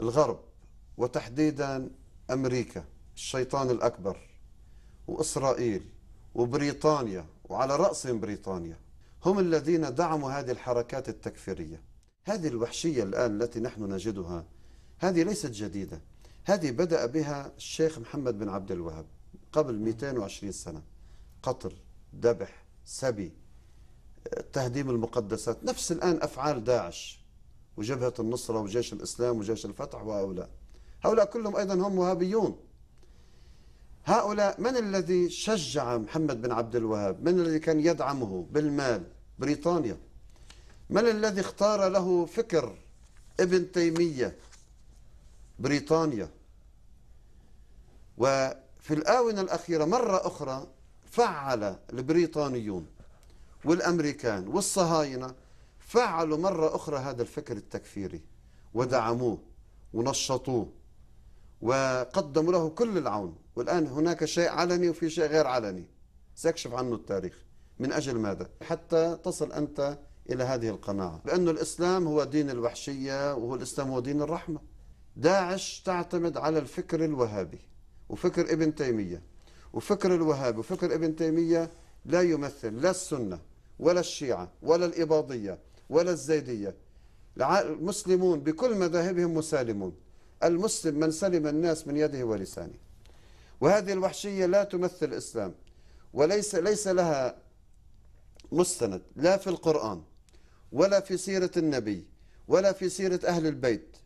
الغرب وتحديدا امريكا الشيطان الاكبر واسرائيل وبريطانيا وعلى راسهم بريطانيا هم الذين دعموا هذه الحركات التكفيريه هذه الوحشيه الان التي نحن نجدها هذه ليست جديده هذه بدا بها الشيخ محمد بن عبد الوهاب قبل 220 سنه قتل ذبح سبي تهديم المقدسات نفس الان افعال داعش وجبهة النصرة وجيش الإسلام وجيش الفتح وهؤلاء هؤلاء كلهم أيضا هم وهابيون هؤلاء من الذي شجع محمد بن عبد الوهاب من الذي كان يدعمه بالمال بريطانيا من الذي اختار له فكر ابن تيمية بريطانيا وفي الآونة الأخيرة مرة أخرى فعل البريطانيون والأمريكان والصهاينة فعلوا مرة أخرى هذا الفكر التكفيري ودعموه ونشطوه وقدموا له كل العون والآن هناك شيء علني وفي شيء غير علني سيكشف عنه التاريخ من أجل ماذا؟ حتى تصل أنت إلى هذه القناعة بأن الإسلام هو دين الوحشية وهو الإسلام هو دين الرحمة داعش تعتمد على الفكر الوهابي وفكر ابن تيمية وفكر الوهابي وفكر ابن تيمية لا يمثل لا السنة ولا الشيعة ولا الإباضية ولا الزيدية المسلمون بكل مذاهبهم مسالمون المسلم من سلم الناس من يده ولسانه وهذه الوحشية لا تمثل الإسلام وليس ليس لها مستند لا في القرآن ولا في سيرة النبي ولا في سيرة أهل البيت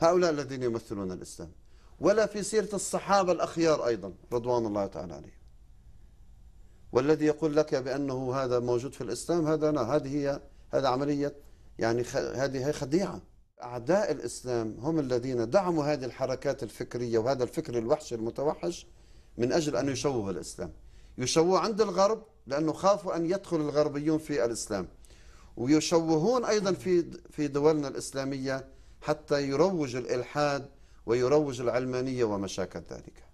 هؤلاء الذين يمثلون الإسلام ولا في سيرة الصحابة الأخيار أيضا رضوان الله تعالى عليهم والذي يقول لك بأنه هذا موجود في الإسلام هذا لا هذه هي هذا عملية يعني هذه هي خديعة أعداء الإسلام هم الذين دعموا هذه الحركات الفكرية وهذا الفكر الوحش المتوحش من أجل أن يشوهوا الإسلام يشوه عند الغرب لأنه خافوا أن يدخل الغربيون في الإسلام ويشوهون أيضا في في دولنا الإسلامية حتى يروج الإلحاد ويروج العلمانية ومشاكل ذلك